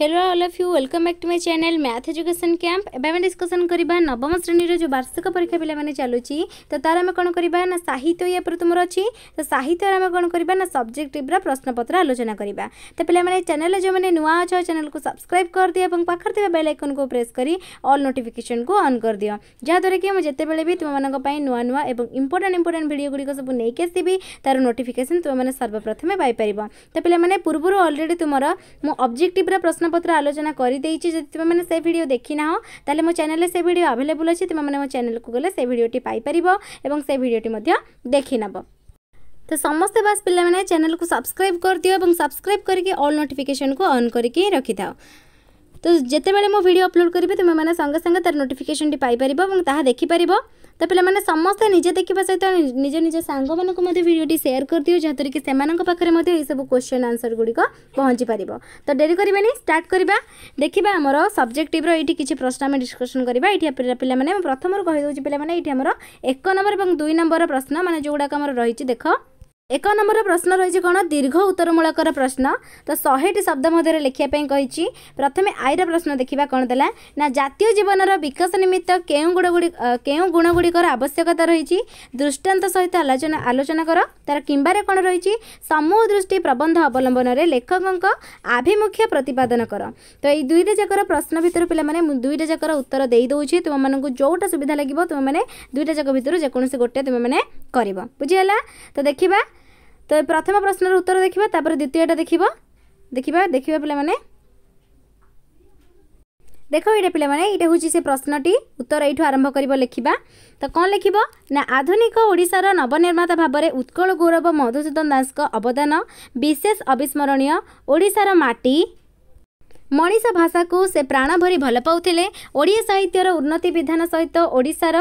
hello all of you welcome back to my channel math education camp एवं discussion करवा नवम श्रेणी जो वार्षिक परीक्षा पे चलुची तो तार आम कौन करवा ना साहित्य या पर तुम अच्छी तो साहित्य आम कौन करवा ना सब्जेक्टिव्र प्रश्नपत्र आलोचना करवा तो पे चैनल जो मैंने नुआ अच्छे चैनल को सब्सक्राइब कर दिए और पाखे बेल को प्रेस कर अल नोटिफिकेसन को अन् कर दियो जहाँद्वारा कि मुझे भी तुम मैं नुआ नुआ और इम्पोर्टां इम्पोर्टां भिड गुड़ी सब नहीं आसबि तार नोटिफिकेसन तुम मैंने सर्वप्रथमें पाइपर तो पे पूर्व अलरेडी तुम मुझ अब्जेक्टिव्र प्रश्न ପ୍ରଶ୍ନପତ୍ର ଆଲୋଚନା କରିଦେଇଛି ଯଦି ତୁମେମାନେ ସେ ଭିଡ଼ିଓ ଦେଖିନାହଁ ତାହେଲେ ମୋ ଚ୍ୟାନେଲରେ ସେ ଭିଡ଼ିଓ ଆଭେଲେବୁଲ୍ ଅଛି ତୁମେମାନେ ମୋ ଚ୍ୟାନେଲକୁ ଗଲେ ସେ ଭିଡ଼ିଓଟି ପାଇପାରିବ ଏବଂ ସେ ଭିଡ଼ିଓଟି ମଧ୍ୟ ଦେଖିନେବ ତ ସମସ୍ତେ ବାସ୍ ପିଲାମାନେ ଚ୍ୟାନେଲକୁ ସବସ୍କ୍ରାଇବ୍ କରିଦିଅ ଏବଂ ସବସ୍କ୍ରାଇବ୍ କରିକି ଅଲ୍ ନୋଟିଫିକେସନ୍କୁ ଅନ୍ କରିକି ରଖିଥାଅ ତ ଯେତେବେଳେ ମୁଁ ଭିଡ଼ିଓ ଅପଲୋଡ଼ କରିବି ତୁମେମାନେ ସାଙ୍ଗେ ସାଙ୍ଗେ ତା'ର ନୋଟିଫିକେସନ୍ଟି ପାଇପାରିବ ଏବଂ ତାହା ଦେଖିପାରିବ ତ ପିଲାମାନେ ସମସ୍ତେ ନିଜେ ଦେଖିବା ସହିତ ନିଜ ନିଜ ସାଙ୍ଗମାନଙ୍କୁ ମଧ୍ୟ ଭିଡ଼ିଓଟି ସେୟାର କରିଦିଅ ଯାହାଦ୍ୱାରା କି ସେମାନଙ୍କ ପାଖରେ ମଧ୍ୟ ଏହିସବୁ କ୍ୱେଶ୍ଚନ୍ ଆନ୍ସର୍ ଗୁଡ଼ିକ ପହଞ୍ଚିପାରିବ ତ ଡେରି କରିବାନି ଷ୍ଟାର୍ଟ କରିବା ଦେଖିବା ଆମର ସବଜେକ୍ଟିଭ୍ର ଏଇଠି କିଛି ପ୍ରଶ୍ନ ଆମେ ଡିସ୍କସନ୍ କରିବା ଏଇଠି ପିଲାମାନେ ମୁଁ ପ୍ରଥମରୁ କହିଦେଉଛି ପିଲାମାନେ ଏଇଠି ଆମର ଏକ ନମ୍ବର ଏବଂ ଦୁଇ ନମ୍ବରର ପ୍ରଶ୍ନ ମାନେ ଯେଉଁଗୁଡ଼ାକ ଆମର ରହିଛି ଦେଖ ଏକ ନମ୍ବର ପ୍ରଶ୍ନ ରହିଛି କ'ଣ ଦୀର୍ଘ ଉତ୍ତରମୂଳକର ପ୍ରଶ୍ନ ତ ଶହେଟି ଶବ୍ଦ ମଧ୍ୟରେ ଲେଖିବା ପାଇଁ କହିଛି ପ୍ରଥମେ ଆଇର ପ୍ରଶ୍ନ ଦେଖିବା କ'ଣ ଦେଲା ନା ଜାତୀୟ ଜୀବନର ବିକାଶ ନିମିତ୍ତ କେଉଁ ଗୁଣ ଗୁଡ଼ିକ କେଉଁ ଗୁଣଗୁଡ଼ିକର ଆବଶ୍ୟକତା ରହିଛି ଦୃଷ୍ଟାନ୍ତ ସହିତ ଆଲୋଚନା ଆଲୋଚନା କର ତା'ର କିମ୍ବାରେ କ'ଣ ରହିଛି ସମୂହ ଦୃଷ୍ଟି ପ୍ରବନ୍ଧ ଅବଲମ୍ବନରେ ଲେଖକଙ୍କ ଆଭିମୁଖ୍ୟ ପ୍ରତିପାଦନ କର ତ ଏଇ ଦୁଇଟା ଯାକର ପ୍ରଶ୍ନ ଭିତରୁ ପିଲାମାନେ ମୁଁ ଦୁଇଟା ଯାକର ଉତ୍ତର ଦେଇଦେଉଛି ତୁମମାନଙ୍କୁ ଯେଉଁଟା ସୁବିଧା ଲାଗିବ ତୁମେମାନେ ଦୁଇଟା ଯାକ ଭିତରୁ ଯେକୌଣସି ଗୋଟେ ତୁମେମାନେ କରିବ ବୁଝିଗଲା ତ ଦେଖିବା ତ ପ୍ରଥମ ପ୍ରଶ୍ନର ଉତ୍ତର ଦେଖିବା ତାପରେ ଦ୍ୱିତୀୟଟା ଦେଖିବ ଦେଖିବା ଦେଖିବା ପିଲାମାନେ ଦେଖ ଏଇଟା ପିଲାମାନେ ଏଇଟା ହେଉଛି ସେ ପ୍ରଶ୍ନଟି ଉତ୍ତର ଏଇଠୁ ଆରମ୍ଭ କରିବ ଲେଖିବା ତ କ'ଣ ଲେଖିବ ନା ଆଧୁନିକ ଓଡ଼ିଶାର ନବନିର୍ମାତା ଭାବରେ ଉତ୍କଳ ଗୌରବ ମଧୁସୂଦନ ଦାସଙ୍କ ଅବଦାନ ବିଶେଷ ଅବିସ୍ମରଣୀୟ ଓଡ଼ିଶାର ମାଟି ମଣିଷ ଭାଷାକୁ ସେ ପ୍ରାଣ ଭରି ଭଲ ପାଉଥିଲେ ଓଡ଼ିଆ ସାହିତ୍ୟର ଉନ୍ନତି ବିଧାନ ସହିତ ଓଡ଼ିଶାର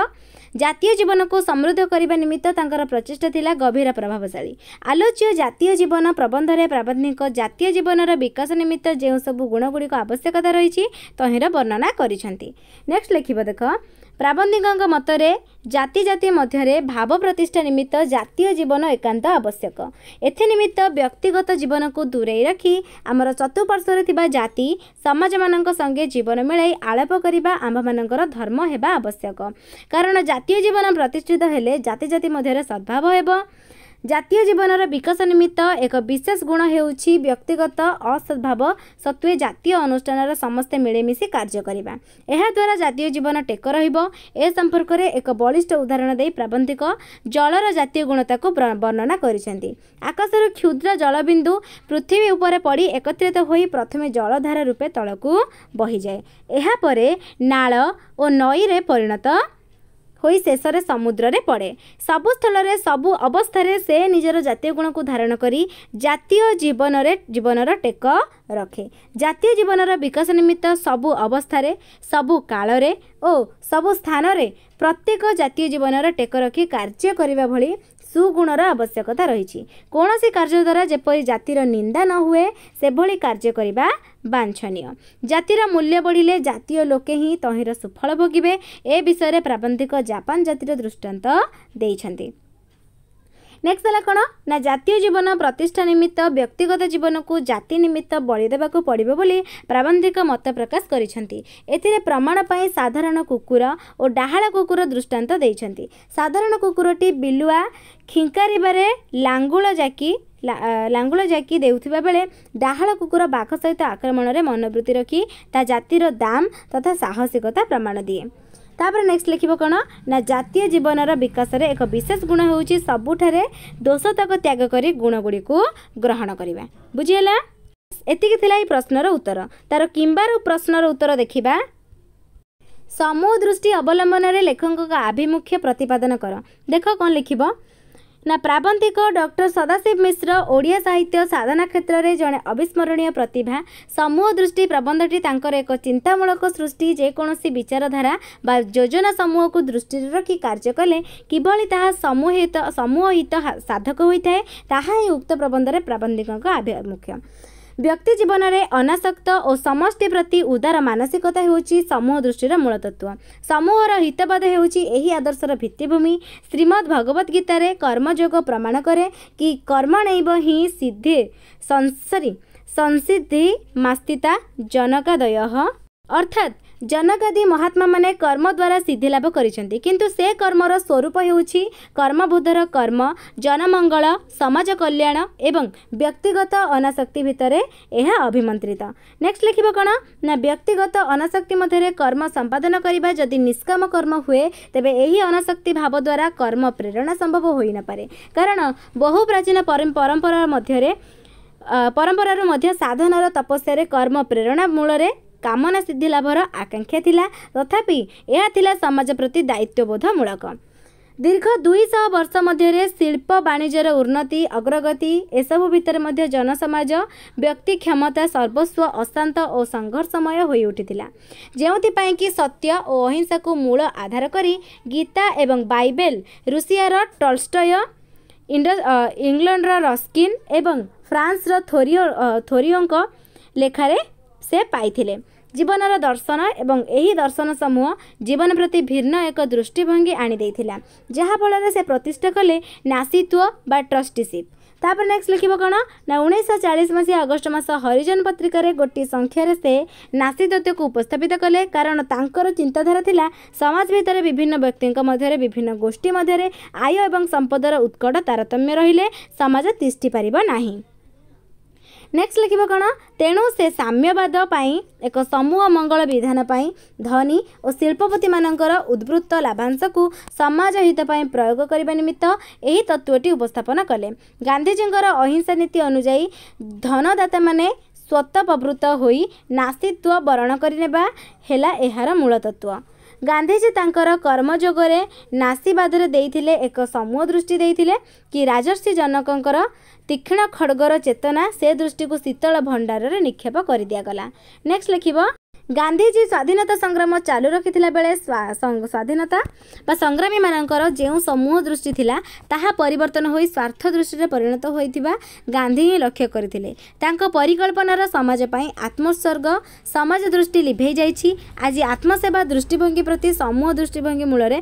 ଜାତୀୟ ଜୀବନକୁ ସମୃଦ୍ଧ କରିବା ନିମିତ୍ତ ତାଙ୍କର ପ୍ରଚେଷ୍ଟା ଥିଲା ଗଭୀର ପ୍ରଭାବଶାଳୀ ଆଲୋଚ୍ୟ ଜାତୀୟ ଜୀବନ ପ୍ରବନ୍ଧରେ ପ୍ରାବନ୍ଧିକ ଜାତୀୟ ଜୀବନର ବିକାଶ ନିମିତ୍ତ ଯେଉଁ ସବୁ ଗୁଣଗୁଡ଼ିକ ଆବଶ୍ୟକତା ରହିଛି ତହିଁର ବର୍ଣ୍ଣନା କରିଛନ୍ତି ନେକ୍ସଟ୍ ଲେଖିବ ଦେଖ ପ୍ରାବନ୍ଧିକଙ୍କ ମତରେ ଜାତି ଜାତି ମଧ୍ୟରେ ଭାବ ପ୍ରତିଷ୍ଠା ନିମିତ୍ତ ଜାତୀୟ ଜୀବନ ଏକାନ୍ତ ଆବଶ୍ୟକ ଏଥିନିମିତ୍ତ ବ୍ୟକ୍ତିଗତ ଜୀବନକୁ ଦୂରେଇ ରଖି ଆମର ଚତୁଃପାର୍ଶ୍ୱରେ ଥିବା ଜାତି ସମାଜମାନଙ୍କ ସଙ୍ଗେ ଜୀବନ ମିଳାଇ ଆଳପ କରିବା ଆମ୍ଭମାନଙ୍କର ଧର୍ମ ହେବା ଆବଶ୍ୟକ କାରଣ ଜାତୀୟ ଜୀବନ ପ୍ରତିଷ୍ଠିତ ହେଲେ ଜାତି ଜାତି ମଧ୍ୟରେ ସଦ୍ଭାବ ହେବ ଜାତୀୟ ଜୀବନର ବିକାଶ ନିମିତ୍ତ ଏକ ବିଶେଷ ଗୁଣ ହେଉଛି ବ୍ୟକ୍ତିଗତ ଅସଦ୍ଭାବ ସତ୍ତ୍ୱେ ଜାତୀୟ ଅନୁଷ୍ଠାନର ସମସ୍ତେ ମିଳିମିଶି କାର୍ଯ୍ୟ କରିବା ଏହାଦ୍ୱାରା ଜାତୀୟ ଜୀବନ ଟେକ ରହିବ ଏ ସମ୍ପର୍କରେ ଏକ ବଳିଷ୍ଠ ଉଦାହରଣ ଦେଇ ପ୍ରାବନ୍ଧିକ ଜଳର ଜାତୀୟ ଗୁଣତାକୁ ବର୍ଣ୍ଣନା କରିଛନ୍ତି ଆକାଶରୁ କ୍ଷୁଦ୍ର ଜଳବିନ୍ଦୁ ପୃଥିବୀ ଉପରେ ପଡ଼ି ଏକତ୍ରିତ ହୋଇ ପ୍ରଥମେ ଜଳଧାରା ରୂପେ ତଳକୁ ବହିଯାଏ ଏହାପରେ ନାଳ ଓ ନଈରେ ପରିଣତ ହୋଇ ଶେଷରେ ସମୁଦ୍ରରେ ପଡ଼େ ସବୁ ସ୍ଥଳରେ ସବୁ ଅବସ୍ଥାରେ ସେ ନିଜର ଜାତୀୟ ଗୁଣକୁ ଧାରଣ କରି ଜାତୀୟ ଜୀବନରେ ଜୀବନର ଟେକ ରଖେ ଜାତୀୟ ଜୀବନର ବିକାଶ ନିମିତ୍ତ ସବୁ ଅବସ୍ଥାରେ ସବୁ କାଳରେ ଓ ସବୁ ସ୍ଥାନରେ ପ୍ରତ୍ୟେକ ଜାତୀୟ ଜୀବନର ଟେକ ରଖି କାର୍ଯ୍ୟ କରିବା ଭଳି ସୁଗୁଣର ଆବଶ୍ୟକତା ରହିଛି କୌଣସି କାର୍ଯ୍ୟ ଦ୍ୱାରା ଯେପରି ଜାତିର ନିନ୍ଦା ନ ହୁଏ ସେଭଳି କାର୍ଯ୍ୟ କରିବା ବାଞ୍ଛନୀୟ ଜାତିର ମୂଲ୍ୟ ବଢ଼ିଲେ ଜାତୀୟ ଲୋକେ ହିଁ ତହିଁର ସୁଫଳ ଭୋଗିବେ ଏ ବିଷୟରେ ପ୍ରାବନ୍ଧିକ ଜାପାନ ଜାତିର ଦୃଷ୍ଟାନ୍ତ ଦେଇଛନ୍ତି ନେକ୍ସଟ ହେଲା କ'ଣ ନା ଜାତୀୟ ଜୀବନ ପ୍ରତିଷ୍ଠା ନିମିତ୍ତ ବ୍ୟକ୍ତିଗତ ଜୀବନକୁ ଜାତି ନିମିତ୍ତ ବଳି ଦେବାକୁ ପଡ଼ିବ ବୋଲି ପ୍ରାବନ୍ଧିକ ମତ ପ୍ରକାଶ କରିଛନ୍ତି ଏଥିରେ ପ୍ରମାଣ ପାଇଁ ସାଧାରଣ କୁକୁର ଓ ଡାହାଳ କୁକୁର ଦୃଷ୍ଟାନ୍ତ ଦେଇଛନ୍ତି ସାଧାରଣ କୁକୁରଟି ବିଲୁଆ ଖିଙ୍କାରିବାରେ ଲାଙ୍ଗୁଳ ଜାକି ଲାଙ୍ଗୁଳ ଯାକି ଦେଉଥିବା ବେଳେ ଡାହାଳ କୁକୁର ବାଘ ସହିତ ଆକ୍ରମଣରେ ମନୋବୃତ୍ତି ରଖି ତା ଜାତିର ଦାମ ତଥା ସାହସିକତା ପ୍ରମାଣ ଦିଏ ତାପରେ ନେକ୍ସଟ ଲେଖିବ କ'ଣ ନା ଜାତୀୟ ଜୀବନର ବିକାଶରେ ଏକ ବିଶେଷ ଗୁଣ ହେଉଛି ସବୁଠାରେ ଦୋଷ ଦୋଷତକ ତ୍ୟାଗ କରି ଗୁଣଗୁଡ଼ିକୁ ଗ୍ରହଣ କରିବା ବୁଝିହେଲା ଏତିକି ଥିଲା ଏଇ ପ୍ରଶ୍ନର ଉତ୍ତର ତାର କିମ୍ବାର ପ୍ରଶ୍ନର ଉତ୍ତର ଦେଖିବା ସମୂହ ଦୃଷ୍ଟି ଅବଲମ୍ବନରେ ଲେଖକଙ୍କ ଆଭିମୁଖ୍ୟ ପ୍ରତିପାଦନ କର ଦେଖ କ'ଣ ଲେଖିବ ନା ପ୍ରାବନ୍ତିକ ଡକ୍ଟର ସଦାଶିବ ମିଶ୍ର ଓଡ଼ିଆ ସାହିତ୍ୟ ସାଧନା କ୍ଷେତ୍ରରେ ଜଣେ ଅବିସ୍ମରଣୀୟ ପ୍ରତିଭା ସମୂହ ଦୃଷ୍ଟି ପ୍ରବନ୍ଧଟି ତାଙ୍କର ଏକ ଚିନ୍ତାମୂଳକ ସୃଷ୍ଟି ଯେକୌଣସି ବିଚାରଧାରା ବା ଯୋଜନା ସମୂହକୁ ଦୃଷ୍ଟିରେ ରଖି କାର୍ଯ୍ୟ କଲେ କିଭଳି ତାହା ସମୂହିତ ସମୂହ ହିତ ସାଧକ ହୋଇଥାଏ ତାହା ହିଁ ଉକ୍ତ ପ୍ରବନ୍ଧରେ ପ୍ରାବନ୍ଧିକଙ୍କ ଆଭିମୁଖ୍ୟ ବ୍ୟକ୍ତି ଜୀବନରେ ଅନାସକ୍ତ ଓ ସମସ୍ତେ ପ୍ରତି ଉଦାର ମାନସିକତା ହେଉଛି ସମୂହ ଦୃଷ୍ଟିର ମୂଳତତ୍ଵ ସମୂହର ହିତବାଦ ହେଉଛି ଏହି ଆଦର୍ଶର ଭିତ୍ତିଭୂମି ଶ୍ରୀମଦ୍ ଭଗବତ ଗୀତାରେ କର୍ମଯୋଗ ପ୍ରମାଣ କରେ କି କର୍ମ ନେଇବ ହିଁ ସିଦ୍ଧି ସରି ସଂସିଦ୍ଧି ମାସ୍ତିତା ଜନକାଦୟ ଅର୍ଥାତ୍ ଜନଗଦି ମହାତ୍ମାମାନେ କର୍ମ ଦ୍ୱାରା ସିଦ୍ଧିଲାଭ କରିଛନ୍ତି କିନ୍ତୁ ସେ କର୍ମର ସ୍ୱରୂପ ହେଉଛି କର୍ମବୁଦ୍ଧର କର୍ମ ଜନମଙ୍ଗଳ ସମାଜ କଲ୍ୟାଣ ଏବଂ ବ୍ୟକ୍ତିଗତ ଅନାଶକ୍ତି ଭିତରେ ଏହା ଅଭିମନ୍ତ୍ରିତ ନେକ୍ସଟ୍ ଲେଖିବ କ'ଣ ନା ବ୍ୟକ୍ତିଗତ ଅନାଶକ୍ତି ମଧ୍ୟରେ କର୍ମ ସମ୍ପାଦନ କରିବା ଯଦି ନିଷ୍କାମ କର୍ମ ହୁଏ ତେବେ ଏହି ଅନାଶକ୍ତି ଭାବ ଦ୍ୱାରା କର୍ମ ପ୍ରେରଣା ସମ୍ଭବ ହୋଇନପାରେ କାରଣ ବହୁ ପ୍ରାଚୀନ ପରମ୍ପରା ମଧ୍ୟରେ ପରମ୍ପରାରୁ ମଧ୍ୟ ସାଧନାର ତପସ୍ୟାରେ କର୍ମ ପ୍ରେରଣା ମୂଳରେ କାମନା ସିଦ୍ଧି ଲାଭର ଆକାଂକ୍ଷା ଥିଲା ତଥାପି ଏହା ଥିଲା ସମାଜ ପ୍ରତି ଦାୟିତ୍ୱବୋଧମୂଳକ ଦୀର୍ଘ ଦୁଇଶହ ବର୍ଷ ମଧ୍ୟରେ ଶିଳ୍ପ ବାଣିଜ୍ୟର ଉନ୍ନତି ଅଗ୍ରଗତି ଏସବୁ ଭିତରେ ମଧ୍ୟ ଜନସମାଜ ବ୍ୟକ୍ତି କ୍ଷମତା ସର୍ବସ୍ୱ ଅଶାନ୍ତ ଓ ସଂଘର୍ଷମୟ ହୋଇ ଉଠିଥିଲା ଯେଉଁଥିପାଇଁ କି ସତ୍ୟ ଓ ଅହିଂସାକୁ ମୂଳ ଆଧାର କରି ଗୀତା ଏବଂ ବାଇବେଲ ରୁଷିଆର ଟଲଷ୍ଟୟ ଇଂଲଣ୍ଡର ରସ୍କିନ୍ ଏବଂ ଫ୍ରାନ୍ସର ଥୋରିଓ ଥୋରିଓଙ୍କ ଲେଖାରେ ସେ ପାଇଥିଲେ ଜୀବନର ଦର୍ଶନ ଏବଂ ଏହି ଦର୍ଶନ ସମୂହ ଜୀବନ ପ୍ରତି ଭିନ୍ନ ଏକ ଦୃଷ୍ଟିଭଙ୍ଗୀ ଆଣିଦେଇଥିଲା ଯାହାଫଳରେ ସେ ପ୍ରତିଷ୍ଠା କଲେ ନାସିତ୍ୱ ବା ଟ୍ରଷ୍ଟିସିପ୍ ତାପରେ ନେକ୍ସଟ୍ ଲେଖିବ କ'ଣ ନା ଉଣେଇଶହ ଚାଳିଶ ମସିହା ଅଗଷ୍ଟ ମାସ ହରିଜନ ପତ୍ରିକାରେ ଗୋଟିଏ ସଂଖ୍ୟାରେ ସେ ନାସିତତ୍ୱକୁ ଉପସ୍ଥାପିତ କଲେ କାରଣ ତାଙ୍କର ଚିନ୍ତାଧାରା ଥିଲା ସମାଜ ଭିତରେ ବିଭିନ୍ନ ବ୍ୟକ୍ତିଙ୍କ ମଧ୍ୟରେ ବିଭିନ୍ନ ଗୋଷ୍ଠୀ ମଧ୍ୟରେ ଆୟ ଏବଂ ସମ୍ପଦର ଉତ୍କଟ ତାରତମ୍ୟ ରହିଲେ ସମାଜ ତିଷ୍ଠି ପାରିବ ନାହିଁ ନେକ୍ସଟ ଲେଖିବ କ'ଣ ତେଣୁ ସେ ସାମ୍ୟବାଦ ପାଇଁ ଏକ ସମୂହ ମଙ୍ଗଳ ବିଧାନ ପାଇଁ ଧନୀ ଓ ଶିଳ୍ପପତିମାନଙ୍କର ଉଦ୍ବୃତ୍ତ ଲାଭାଂଶକୁ ସମାଜ ହିତ ପାଇଁ ପ୍ରୟୋଗ କରିବା ନିମିତ୍ତ ଏହି ତତ୍ତ୍ୱଟି ଉପସ୍ଥାପନ କଲେ ଗାନ୍ଧୀଜୀଙ୍କର ଅହିଂସା ନୀତି ଅନୁଯାୟୀ ଧନଦାତାମାନେ ସ୍ୱତଃ ପ୍ରବୃତ୍ତ ହୋଇ ନାସ୍ତିତ୍ୱ ବରଣ କରିନେବା ହେଲା ଏହାର ମୂଳ ତତ୍ତ୍ୱ ଗାନ୍ଧିଜୀ ତାଙ୍କର କର୍ମଯୋଗରେ ନାସିବାଦରେ ଦେଇଥିଲେ ଏକ ସମୂହ ଦୃଷ୍ଟି ଦେଇଥିଲେ କି ରାଜର୍ଷି ଜନକଙ୍କର ତୀକ୍ଷ୍ଣ ଖଡ଼ଗର ଚେତନା ସେ ଦୃଷ୍ଟିକୁ ଶୀତଳ ଭଣ୍ଡାରରେ ନିକ୍ଷେପ କରିଦିଆଗଲା ନେକ୍ସଟ୍ ଲେଖିବ ଗାନ୍ଧିଜୀ ସ୍ୱାଧୀନତା ସଂଗ୍ରାମ ଚାଲୁ ରଖିଥିଲା ବେଳେ ସ୍ୱାଧୀନତା ବା ସଂଗ୍ରାମୀମାନଙ୍କର ଯେଉଁ ସମୂହ ଦୃଷ୍ଟି ଥିଲା ତାହା ପରିବର୍ତ୍ତନ ହୋଇ ସ୍ୱାର୍ଥ ଦୃଷ୍ଟିରେ ପରିଣତ ହୋଇଥିବା ଗାନ୍ଧି ହିଁ ଲକ୍ଷ୍ୟ କରିଥିଲେ ତାଙ୍କ ପରିକଳ୍ପନାର ସମାଜ ପାଇଁ ଆତ୍ମସ୍ୱର୍ଗ ସମାଜ ଦୃଷ୍ଟି ଲିଭେଇ ଯାଇଛି ଆଜି ଆତ୍ମସେବା ଦୃଷ୍ଟିଭଙ୍ଗୀ ପ୍ରତି ସମୂହ ଦୃଷ୍ଟିଭଙ୍ଗୀ ମୂଳରେ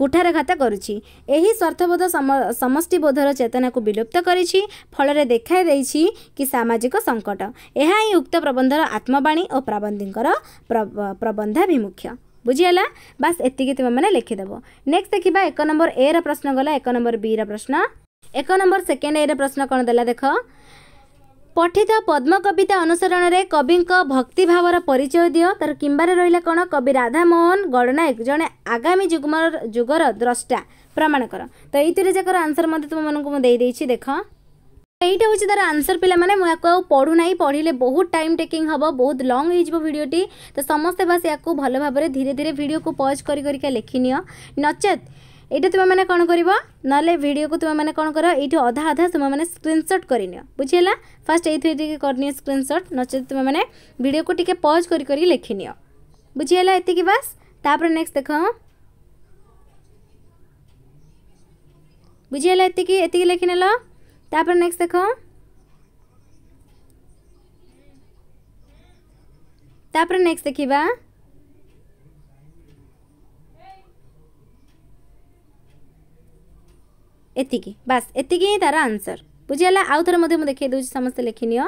କୁଠାରଘାତ କରୁଛି ଏହି ସ୍ୱାର୍ଥବୋଧ ସମଷ୍ଟିବୋଧର ଚେତନାକୁ ବିଲୁପ୍ତ କରିଛି ଫଳରେ ଦେଖାଇଦେଇଛି କି ସାମାଜିକ ସଙ୍କଟ ଏହା ହିଁ ଉକ୍ତ ପ୍ରବନ୍ଧର ଆତ୍ମବାଣୀ ଓ ପ୍ରାବନ୍ଧିଙ୍କର ପ୍ରବନ୍ଧାଭିମୁଖ୍ୟ ବୁଝିହେଲା ବାସ୍ ଏତିକି ତୁମେମାନେ ଲେଖିଦେବ ନେକ୍ସଟ ଦେଖିବା ଏକ ନମ୍ବର ଏର ପ୍ରଶ୍ନ ଗଲା ଏକ ନମ୍ବର ବିର ପ୍ରଶ୍ନ ଏକ ନମ୍ବର ସେକେଣ୍ଡ ଏର ପ୍ରଶ୍ନ କ'ଣ ଦେଲା ଦେଖ ପଠିତ ପଦ୍ମ କବିତା ଅନୁସରଣରେ କବିଙ୍କ ଭକ୍ତିଭାବର ପରିଚୟ ଦିଅ ତାର କିମ୍ବାରେ ରହିଲା କ'ଣ କବି ରାଧାମୋହନ ଗଡ଼ନାୟକ ଜଣେ ଆଗାମୀ ଯୁଗ୍ମ ଯୁଗର ଦ୍ରଷ୍ଟା ପ୍ରମାଣ କର ତ ଏଇଥିରେ ଯାକର ଆନ୍ସର୍ ମଧ୍ୟ ତୁମମାନଙ୍କୁ ମୁଁ ଦେଇଦେଇଛି ଦେଖ ଏଇଟା ହେଉଛି ତାର ଆନ୍ସର୍ ପିଲାମାନେ ମୁଁ ଏହାକୁ ଆଉ ପଢ଼ୁନାହିଁ ପଢ଼ିଲେ ବହୁତ ଟାଇମ୍ ଟେକିଂ ହେବ ବହୁତ ଲଙ୍ଗ୍ ହେଇଯିବ ଭିଡ଼ିଓଟି ତ ସମସ୍ତେ ବାସ୍ ଏହାକୁ ଭଲ ଭାବରେ ଧୀରେ ଧୀରେ ଭିଡ଼ିଓକୁ ପଜ୍ କରି କରିକା ଲେଖିନିଅ ନଚେତ୍ এইটা তুমি কোণ করব নহলে ভিডিওকে তুমি কোণ কর এইটি অধা অধা তুমি স্ক্রিনশট করে নিও বুঝিলা ফার্স্ট এইথিরে টিকি করে স্ক্রিনশট নচেত তুমি ভিডিওকে টিকি পজ করি করি লেখি নিও বুঝিলা এতিকি বাস তাপরে নেক্সট দেখ বুঝিলা এতিকি এতিকি লেখি নেল তাপরে নেক্সট দেখ তাপরে নেক্সট দেখিবা एति बास एति तार आंसर बुझाला आउ थे मुझे देखे दूसरे समस्त लिखिनि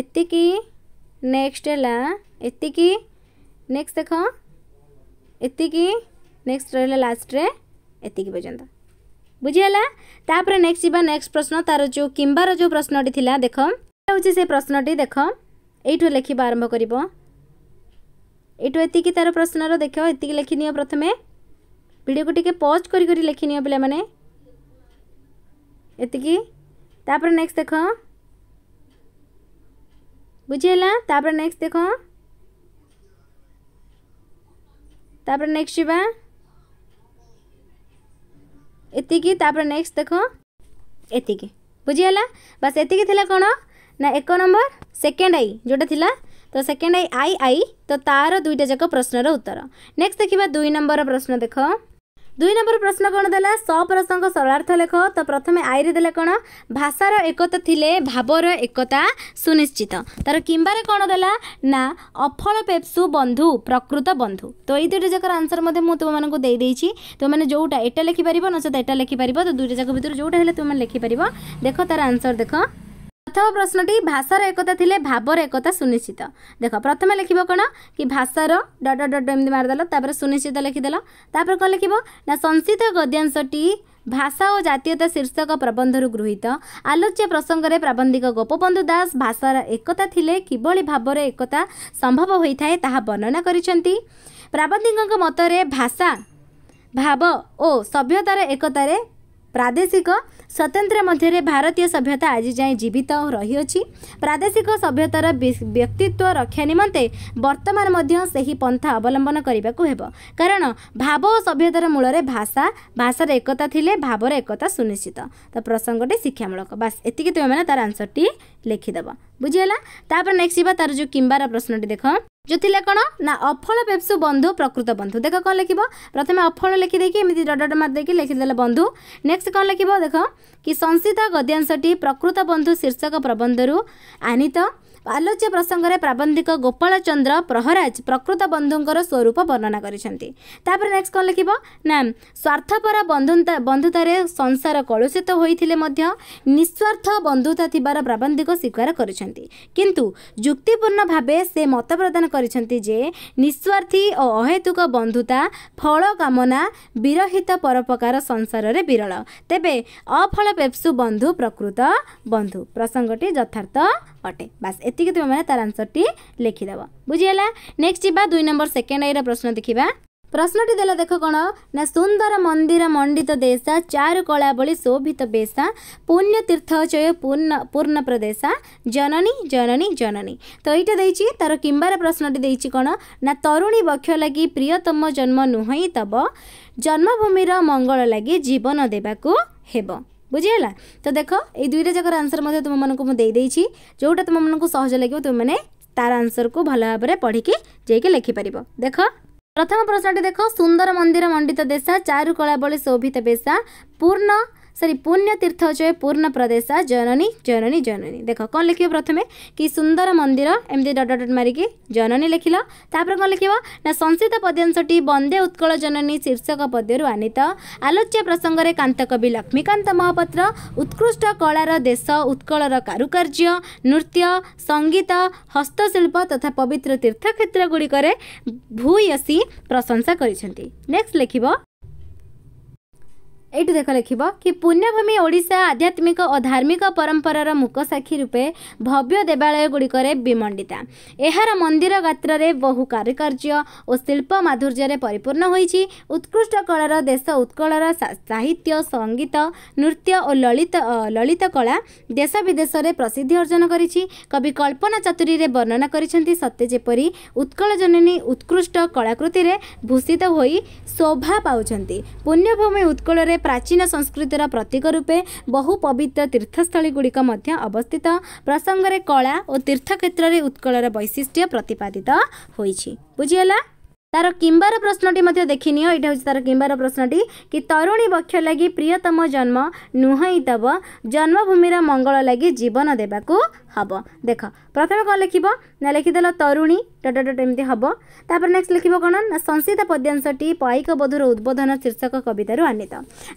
एति नेक्स्ट है नेक्स्ट देख एति नेक्स्ट रहा लास्ट्रे एति पर्यटन बुझीगला तापर नेक्स्ट जी नेक्स्ट प्रश्न तार जो किंबार जो प्रश्नटी देख हूँ से प्रश्नटी देख यू लिखा आरंभ कर यू तार प्रश्नर देख ये लिखिनि प्रथम भिड को टे पज कर लिखिनि पे तापर नेक्स्ट देख बुझेगा तापर नेक्स्ट देख तापर नेक्स्ट तापर नेक्स्ट देख एतिक बुझीगला बस एतिक कौन ना एक नंबर सेकेंड आई जोटा थी तो सेकेंड आई आई आई तो तार दुईटा जाक प्रश्नर उत्तर नेक्स्ट देखा दुई नंबर प्रश्न देखो दुई नम्बर प्रश्न कला सप्रसङ्ग सर लेख त प्रथमे आइरे देला कहाँ भाषार एकताले भावर एकता सुनिश्चित तर कम्वार कन देला अफल पेप्सु बन्धु प्रकृत बन्धु त यो दुईटा जाकर आन्सर म तौटा एटा लेखिपार नसै त दुईटा जाक भित्र जोटा हो त देख तार आन्सर देख ପ୍ରଥମ ପ୍ରଶ୍ନଟି ଭାଷାର ଏକତା ଥିଲେ ଭାବର ଏକତା ସୁନିଶ୍ଚିତ ଦେଖ ପ୍ରଥମେ ଲେଖିବ କ'ଣ କି ଭାଷାର ଡଟ ଡଟ ଏମିତି ମାରିଦେଲ ତାପରେ ସୁନିଶ୍ଚିତ ଲେଖିଦେଲ ତାପରେ କ'ଣ ଲେଖିବ ନା ସଂସ୍କୃତ ଗଦ୍ୟାଂଶଟି ଭାଷା ଓ ଜାତୀୟତା ଶୀର୍ଷକ ପ୍ରବନ୍ଧରୁ ଗୃହୀତ ଆଲୋଚ୍ୟ ପ୍ରସଙ୍ଗରେ ପ୍ରାବନ୍ଧିକ ଗୋପବନ୍ଧୁ ଦାସ ଭାଷାର ଏକତା ଥିଲେ କିଭଳି ଭାବରେ ଏକତା ସମ୍ଭବ ହୋଇଥାଏ ତାହା ବର୍ଣ୍ଣନା କରିଛନ୍ତି ପ୍ରାବନ୍ଧିକଙ୍କ ମତରେ ଭାଷା ଭାବ ଓ ସଭ୍ୟତାର ଏକତାରେ ପ୍ରାଦେଶିକ ସ୍ୱତନ୍ତ୍ର ମଧ୍ୟରେ ଭାରତୀୟ ସଭ୍ୟତା ଆଜି ଯାଏଁ ଜୀବିତ ରହିଅଛି ପ୍ରାଦେଶିକ ସଭ୍ୟତାର ବ୍ୟକ୍ତିତ୍ୱ ରକ୍ଷା ନିମନ୍ତେ ବର୍ତ୍ତମାନ ମଧ୍ୟ ସେହି ପନ୍ଥା ଅବଲମ୍ବନ କରିବାକୁ ହେବ କାରଣ ଭାବ ଓ ସଭ୍ୟତାର ମୂଳରେ ଭାଷା ଭାଷାର ଏକତା ଥିଲେ ଭାବର ଏକତା ସୁନିଶ୍ଚିତ ତ ପ୍ରସଙ୍ଗଟି ଶିକ୍ଷାମୂଳକ ବାସ୍ ଏତିକି ତୁମେମାନେ ତାର ଆନ୍ସରଟି ଲେଖିଦେବ ବୁଝିଗଲା ତାପରେ ନେକ୍ସଟ ଯିବା ତାର ଯେଉଁ କିମ୍ବାର ପ୍ରଶ୍ନଟି ଦେଖ जो थिला कोन ना अफल पेप्सु बंधु प्रकृत बंधु देख कोन लिखिबो प्रथमे अफल लिखि एम एमिति डट डट मार देखि लिखि बंधु नेक्स्ट कोन लिखिबो देख कि संसिता गद्यांशी प्रकृत बंधु शीर्षक प्रबंधरु आनित ଆଲୋଚ୍ୟ ପ୍ରସଙ୍ଗରେ ପ୍ରାବନ୍ଧିକ ଗୋପାଳ ଚନ୍ଦ୍ର ପ୍ରହରାଜ ପ୍ରକୃତ ବନ୍ଧୁଙ୍କର ସ୍ୱରୂପ ବର୍ଣ୍ଣନା କରିଛନ୍ତି ତାପରେ ନେକ୍ସଟ କ'ଣ ଲେଖିବ ନା ସ୍ୱାର୍ଥପର ବନ୍ଧୁତା ବନ୍ଧୁତାରେ ସଂସାର କଳୁଷିତ ହୋଇଥିଲେ ମଧ୍ୟ ନିଃସ୍ୱାର୍ଥ ବନ୍ଧୁତା ଥିବାର ପ୍ରାବନ୍ଧିକ ସ୍ୱୀକାର କରିଛନ୍ତି କିନ୍ତୁ ଯୁକ୍ତିପୂର୍ଣ୍ଣ ଭାବେ ସେ ମତ ପ୍ରଦାନ କରିଛନ୍ତି ଯେ ନିଃସ୍ୱାର୍ଥୀ ଓ ଅହେତୁକ ବନ୍ଧୁତା ଫଳ କାମନା ବିରହିତ ପରୋପକାର ସଂସାରରେ ବିରଳ ତେବେ ଅଫଳ ପେପ୍ସୁ ବନ୍ଧୁ ପ୍ରକୃତ ବନ୍ଧୁ ପ୍ରସଙ୍ଗଟି ଯଥାର୍ଥ ଅଟେ ବାସ୍ ଏତିକି ତୁମେମାନେ ତାର ଆନ୍ସରଟି ଲେଖିଦେବ ବୁଝିହେଲା ନେକ୍ସଟ ଯିବା ଦୁଇ ନମ୍ବର ସେକେଣ୍ଡ ଏଇର ପ୍ରଶ୍ନ ଦେଖିବା ପ୍ରଶ୍ନଟି ଦେଲେ ଦେଖ କ'ଣ ନା ସୁନ୍ଦର ମନ୍ଦିର ମଣ୍ଡିତ ଦେଶା ଚାରୁ କଳା ଭଳି ଶୋଭିତ ବେଶା ପୁଣ୍ୟ ତୀର୍ଥଚୟ ପୂର୍ଣ୍ଣ ପୂର୍ଣ୍ଣ ପ୍ରଦେଶା ଜନନୀ ଜନନୀ ଜନନୀ ତ ଏଇଟା ଦେଇଛି ତାର କିମ୍ବାର ପ୍ରଶ୍ନଟି ଦେଇଛି କ'ଣ ନା ତରୁଣୀ ବକ୍ଷ ଲାଗି ପ୍ରିୟତମ ଜନ୍ମ ନୁହେଁ ତବ ଜନ୍ମଭୂମିର ମଙ୍ଗଳ ଲାଗି ଜୀବନ ଦେବାକୁ ହେବ ବୁଝିହେଲା ତ ଦେଖ ଏଇ ଦୁଇଟା ଯାକର ଆନ୍ସର୍ ମଧ୍ୟ ତୁମମାନଙ୍କୁ ମୁଁ ଦେଇଦେଇଛି ଯେଉଁଟା ତୁମମାନଙ୍କୁ ସହଜ ଲାଗିବ ତୁମେମାନେ ତାର ଆନ୍ସର୍କୁ ଭଲ ଭାବରେ ପଢ଼ିକି ଯାଇକି ଲେଖିପାରିବ ଦେଖ ପ୍ରଥମ ପ୍ରଶ୍ନଟି ଦେଖ ସୁନ୍ଦର ମନ୍ଦିର ମଣ୍ଡିତ ଦେଶା ଚାରୁକଳା ବଳି ଶୋଭିତ ବେଶା ପୂର୍ଣ୍ଣ सरी पुण्य तीर्थ जय पूर्ण प्रदेश जननी जननी जननी जननीक कन् लेखेको प्रथमे कि सुंदर मन्दिर एमि डट डट मरिक जननी तापर किखित पद्यांशी बन्दे उत्कल जननी शीर्षक पदहरू आनित आलोच्य प्रसंग कांत काक लक्ष्मीकांत महापात्र उत्कृष्ट कलार देश उत्कल र काुकर् नृत्य संगीत हस्तशिल्प तथा पवित्र तीर्थ क्षेत्र गुडिकर भूयसी प्रशंसा गरिन्छ नेक्सट लेखि ଏଇଠୁ ଦେଖ ଲେଖିବ କି ପୁଣ୍ୟଭୂମି ଓଡ଼ିଶା ଆଧ୍ୟାତ୍ମିକ ଓ ଧାର୍ମିକ ପରମ୍ପରାର ମୁକସାକ୍ଷୀ ରୂପେ ଭବ୍ୟ ଦେବାଳୟଗୁଡ଼ିକରେ ବିମଣ୍ଡିତା ଏହାର ମନ୍ଦିର ଗାତ୍ରରେ ବହୁ କାରୁକାର୍ଯ୍ୟ ଓ ଶିଳ୍ପ ମାଧୁର୍ଯ୍ୟରେ ପରିପୂର୍ଣ୍ଣ ହୋଇଛି ଉତ୍କୃଷ୍ଟ କଳାର ଦେଶ ଉତ୍କଳର ସାହିତ୍ୟ ସଙ୍ଗୀତ ନୃତ୍ୟ ଓ ଲଳିତ ଲଳିତ କଳା ଦେଶ ବିଦେଶରେ ପ୍ରସିଦ୍ଧି ଅର୍ଜନ କରିଛି କବି କଳ୍ପନା ଚତୁରୀରେ ବର୍ଣ୍ଣନା କରିଛନ୍ତି ସତେ ଯେପରି ଉତ୍କଳ ଜନନୀ ଉତ୍କୃଷ୍ଟ କଳାକୃତିରେ ଭୂଷିତ ହୋଇ ଶୋଭା ପାଉଛନ୍ତି ପୁଣ୍ୟଭୂମି ଉତ୍କଳରେ ପ୍ରାଚୀନ ସଂସ୍କୃତିର ପ୍ରତୀକ ରୂପେ ବହୁ ପବିତ୍ର ତୀର୍ଥସ୍ଥଳୀଗୁଡ଼ିକ ମଧ୍ୟ ଅବସ୍ଥିତ ପ୍ରସଙ୍ଗରେ କଳା ଓ ତୀର୍ଥକ୍ଷେତ୍ରରେ ଉତ୍କଳର ବୈଶିଷ୍ଟ୍ୟ ପ୍ରତିପାଦିତ ହୋଇଛି বুঝিগাল তার কিম্বার প্রশ্নটি মধ্যে দেখি নিও এটা হচ্ছে তার কিম্বার প্রশ্নটি কি তরুণী বক্ষ লাগি প্রিয়তম জন্ম নুহই দেব জন্মভূমির মঙ্গল লাগি জীবন দেবাকু হব দেখ প্রথমে কণ ନା ଲେଖିଦେଲ ତରୁଣୀ ଡଟ ଡଟ ଏମିତି ହେବ ତାପରେ ନେକ୍ସଟ ଲେଖିବ କ'ଣ ନା ସଂସିତ ପଦ୍ୟାଂଶଟି ପାଇକ ବଧୁର ଉଦ୍ବୋଧନ ଶୀର୍ଷକ କବିତାରୁ ଆନିତ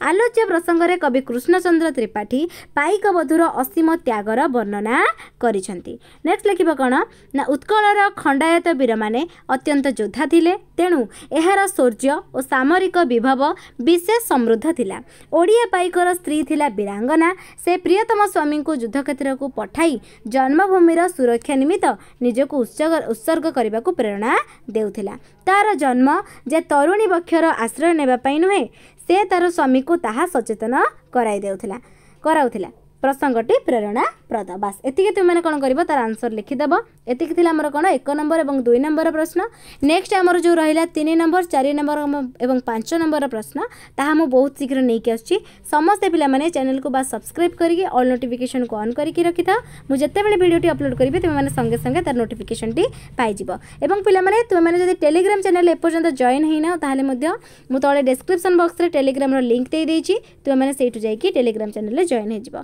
ଆଲୋଚ୍ୟ ପ୍ରସଙ୍ଗରେ କବି କୃଷ୍ଣଚନ୍ଦ୍ର ତ୍ରିପାଠୀ ପାଇକ ବଧୁର ଅସୀମ ତ୍ୟାଗର ବର୍ଣ୍ଣନା କରିଛନ୍ତି ନେକ୍ସଟ ଲେଖିବ କ'ଣ ନା ଉତ୍କଳର ଖଣ୍ଡାୟତ ବୀରମାନେ ଅତ୍ୟନ୍ତ ଯୋଦ୍ଧା ଥିଲେ ତେଣୁ ଏହାର ଶୌର୍ଯ୍ୟ ଓ ସାମରିକ ବିଭବ ବିଶେଷ ସମୃଦ୍ଧ ଥିଲା ଓଡ଼ିଆ ପାଇକର ସ୍ତ୍ରୀ ଥିଲା ବୀରାଙ୍ଗନା ସେ ପ୍ରିୟତମ ସ୍ୱାମୀଙ୍କୁ ଯୁଦ୍ଧକ୍ଷେତ୍ରକୁ ପଠାଇ ଜନ୍ମଭୂମିର ସୁରକ୍ଷା ନିମିତ୍ତ ନିଜକୁ ଉତ୍ସର୍ଗ ଉତ୍ସର୍ଗ କରିବାକୁ ପ୍ରେରଣା ଦେଉଥିଲା ତା'ର ଜନ୍ମ ଯେ ତରୁଣୀ ବକ୍ଷର ଆଶ୍ରୟ ନେବା ପାଇଁ ନୁହେଁ ସେ ତା'ର ସ୍ୱାମୀକୁ ତାହା ସଚେତନ କରାଇ ଦେଉଥିଲା କରାଉଥିଲା प्रसंगटी प्रेरणा प्रद बास एति के मैंने कौन कर तार आंसर लिखिदेव एति की आम कौन एक नंबर और दुई नंबर प्रश्न नेक्स्ट आमर जो रहा तीन नंबर चार नंबर एवं पांच नंबर प्रश्न ता बहुत शीघ्र नहीं आसे पे चेल को बा सब्सक्राइब करके अल् नोटिकेसन को अन् करके रखी था मुझे भिडियोट अपलोड करी तुम मैंने संगे संगे तार नोटिकेसन टी पाने तुम्हें जब टेलीग्राम चेल एपर्त जॉन होना तेल डेस्क्रिप्स बक्स में टेलीग्राम रिंक दे देती तुम्हें से टेलीग्राम चेल जॉन हो